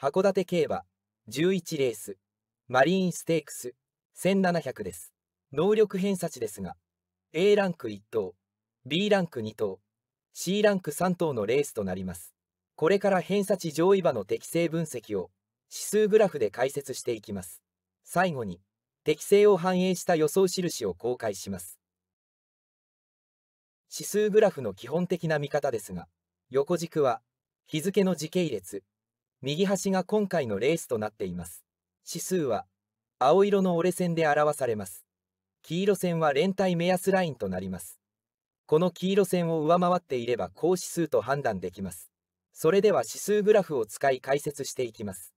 函館競馬11レースマリーンステークス1700です能力偏差値ですが A ランク1等 B ランク2等 C ランク3等のレースとなりますこれから偏差値上位馬の適性分析を指数グラフで解説していきます最後に適性を反映した予想印を公開します指数グラフの基本的な見方ですが横軸は日付の時系列右端が今回のレースとなっています。指数は、青色の折れ線で表されます。黄色線は連帯目安ラインとなります。この黄色線を上回っていれば高指数と判断できます。それでは指数グラフを使い解説していきます。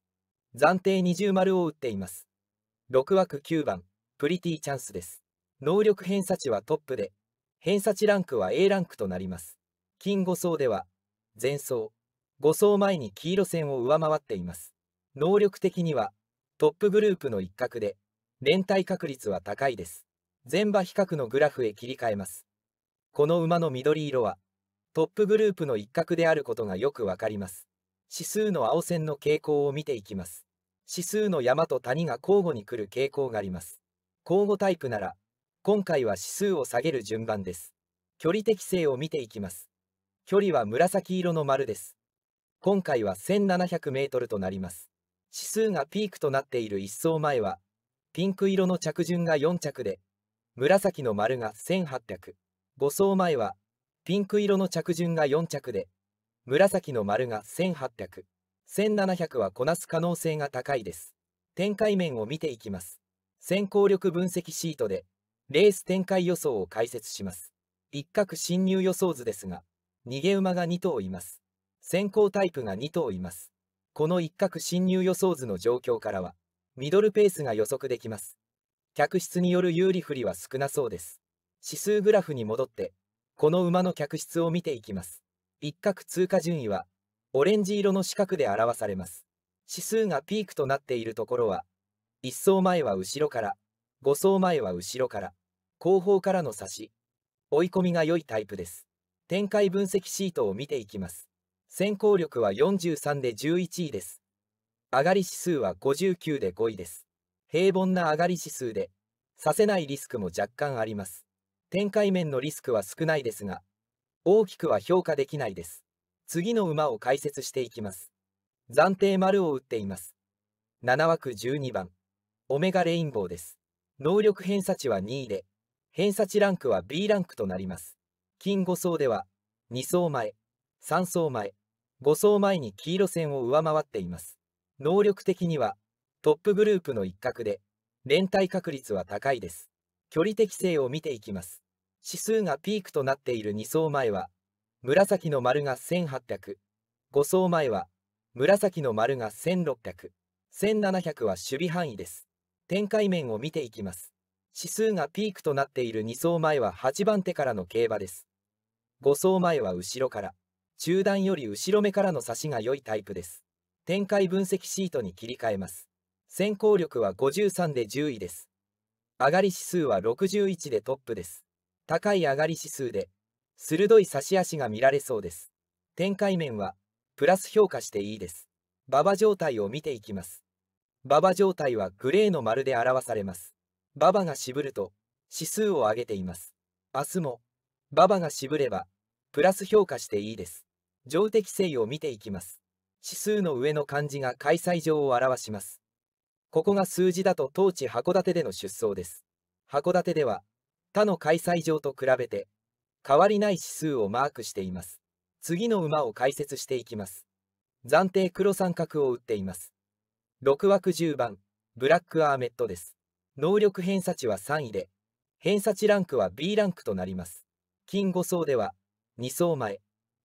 暫定二重丸を打っています。6枠9番、プリティチャンスです。能力偏差値はトップで、偏差値ランクは A ランクとなります。金5層では、前走、5走前に黄色線を上回っています。能力的にはトップグループの一角で連帯確率は高いです。全馬比較のグラフへ切り替えます。この馬の緑色はトップグループの一角であることがよくわかります。指数の青線の傾向を見ていきます。指数の山と谷が交互に来る傾向があります。交互タイプなら、今回は指数を下げる順番です。距離適性を見ていきます。距離は紫色の丸です。今回は1700メートルとなります。指数がピークとなっている1走前は、ピンク色の着順が4着で、紫の丸が1800。5走前は、ピンク色の着順が4着で、紫の丸が1800。1700はこなす可能性が高いです。展開面を見ていきます。先行力分析シートで、レース展開予想を解説します。一角進入予想図ですが、逃げ馬が2頭います。先行タイプが2頭います。この一角侵入予想図の状況からは、ミドルペースが予測できます。客室による有利不利は少なそうです。指数グラフに戻って、この馬の客室を見ていきます。一角通過順位は、オレンジ色の四角で表されます。指数がピークとなっているところは、1走前は後ろから、5走前は後ろから、後方からの差し、追い込みが良いタイプです。展開分析シートを見ていきます。先行力は43で11位です。上がり指数は59で5位です。平凡な上がり指数で、させないリスクも若干あります。展開面のリスクは少ないですが、大きくは評価できないです。次の馬を解説していきます。暫定丸を打っています。7枠12番、オメガレインボーです。能力偏差値は2位で、偏差値ランクは B ランクとなります。金5層では、2層前、3層前、5走前に黄色線を上回っています。能力的にはトップグループの一角で連帯確率は高いです。距離適性を見ていきます。指数がピークとなっている2走前は紫の丸が1800、5走前は紫の丸が1600、1700は守備範囲です。展開面を見ていきます。指数がピークとなっている2走前は8番手からの競馬です。5走前は後ろから。中段より後ろ目からの差しが良いタイプです。展開分析シートに切り替えます。先行力は53で10位です。上がり指数は61でトップです。高い上がり指数で、鋭い差し足が見られそうです。展開面は、プラス評価していいです。馬場状態を見ていきます。馬場状態はグレーの丸で表されます。馬場が渋ると、指数を上げています。明日も、馬場が渋れば、プラス評価していいです。上的性を見ていきます。指数の上の漢字が開催場を表します。ここが数字だと当地函館での出走です。函館では他の開催場と比べて変わりない指数をマークしています。次の馬を解説していきます。暫定黒三角を打っています。6枠10番、ブラックアーメットです。能力偏差値は3位で、偏差値ランクは B ランクとなります。金5層では、2層前、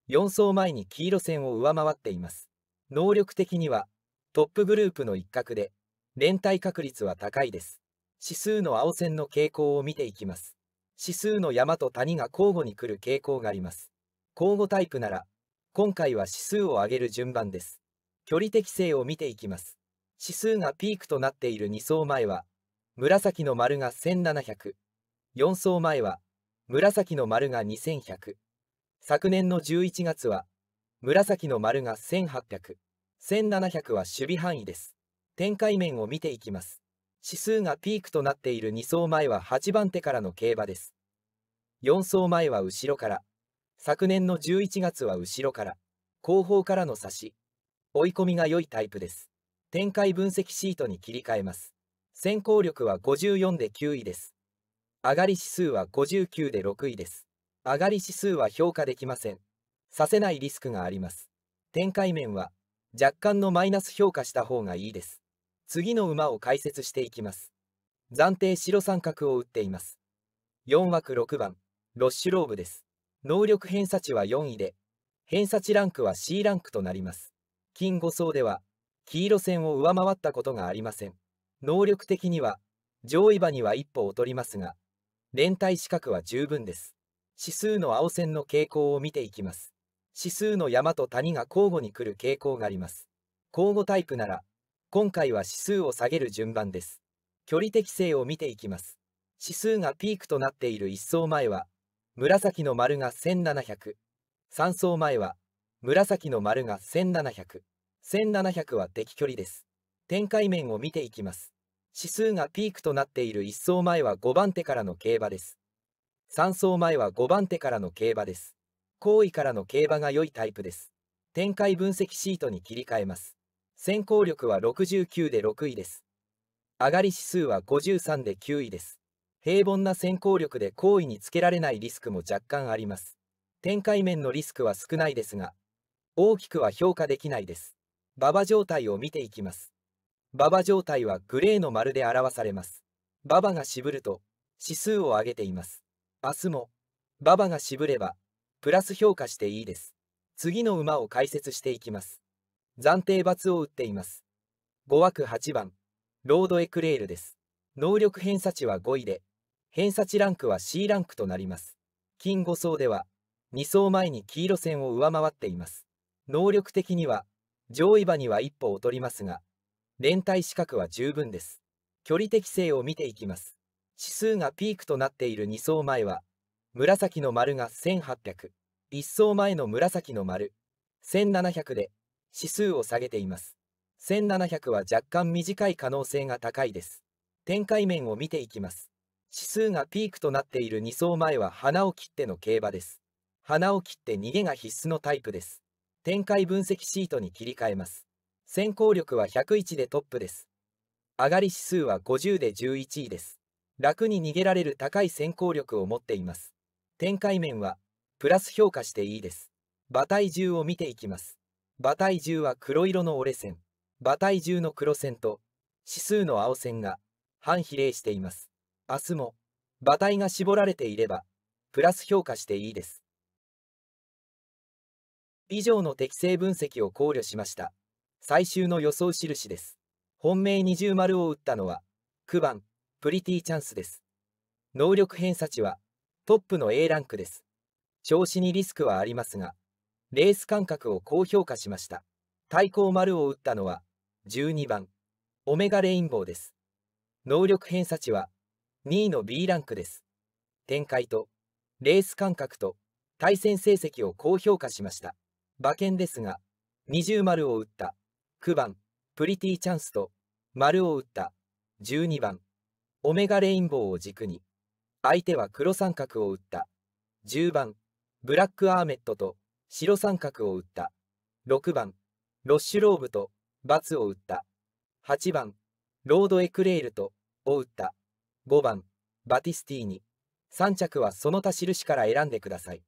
4走前に黄色線を上回っています。能力的には、トップグループの一角で、連帯確率は高いです。指数の青線の傾向を見ていきます。指数の山と谷が交互に来る傾向があります。交互タイプなら、今回は指数を上げる順番です。距離適性を見ていきます。指数がピークとなっている2走前は、紫の丸が1700、4走前は、紫の丸が2100、昨年の11月は、紫の丸が1800、1700は守備範囲です。展開面を見ていきます。指数がピークとなっている2走前は8番手からの競馬です。4走前は後ろから。昨年の11月は後ろから。後方からの差し。追い込みが良いタイプです。展開分析シートに切り替えます。先行力は54で9位です。上がり指数は59で6位です。上がり指数は評価できません。させないリスクがあります。展開面は若干のマイナス評価した方がいいです。次の馬を解説していきます。暫定白三角を打っています。4枠6番、ロッシュローブです。能力偏差値は4位で、偏差値ランクは C ランクとなります。金5層では、黄色線を上回ったことがありません。能力的には、上位馬には一歩劣りますが、連帯資格は十分です。指数の青線の傾向を見ていきます。指数の山と谷が交互に来る傾向があります。交互タイプなら、今回は指数を下げる順番です。距離適性を見ていきます。指数がピークとなっている1層前は、紫の丸が1700。3層前は、紫の丸が1700。1700は敵距離です。展開面を見ていきます。指数がピークとなっている1層前は5番手からの競馬です。3走前は5番手からの競馬です。後位からの競馬が良いタイプです。展開分析シートに切り替えます。先行力は69で6位です。上がり指数は53で9位です。平凡な先行力で後位につけられないリスクも若干あります。展開面のリスクは少ないですが、大きくは評価できないです。馬場状態を見ていきます。馬場状態はグレーの丸で表されます。馬場が渋ると、指数を上げています。明日も、馬場が渋れば、プラス評価していいです。次の馬を解説していきます。暫定罰を打っています。5枠8番、ロードエクレールです。能力偏差値は5位で、偏差値ランクは C ランクとなります。金5層では、2層前に黄色線を上回っています。能力的には、上位馬には一歩劣りますが、連帯資格は十分です。距離適性を見ていきます。指数がピークとなっている2層前は、紫の丸が1800、1層前の紫の丸、1700で指数を下げています。1700は若干短い可能性が高いです。展開面を見ていきます。指数がピークとなっている2層前は花を切っての競馬です。花を切って逃げが必須のタイプです。展開分析シートに切り替えます。先行力は101でトップです。上がり指数は50で11位です。楽に逃げられる高い先行力を持っています。展開面は、プラス評価していいです。馬体重を見ていきます。馬体重は黒色の折れ線、馬体重の黒線と、指数の青線が、反比例しています。明日も、馬体が絞られていれば、プラス評価していいです。以上の適正分析を考慮しました。最終の予想印です。本命二重丸を打ったのは、9番、プリティチャンスです。能力偏差値はトップの A ランクです。調子にリスクはありますが、レース感覚を高評価しました。対抗丸を打ったのは12番、オメガレインボーです。能力偏差値は2位の B ランクです。展開と、レース感覚と、対戦成績を高評価しました。馬券ですが、20丸を打った9番、プリティチャンスと、丸を打った12番、オメガレインボーを軸に、相手は黒三角を打った。10番、ブラックアーメットと白三角を打った。6番、ロッシュローブとバツを打った。8番、ロードエクレールとを打った。5番、バティスティーニ。3着はその他印から選んでください。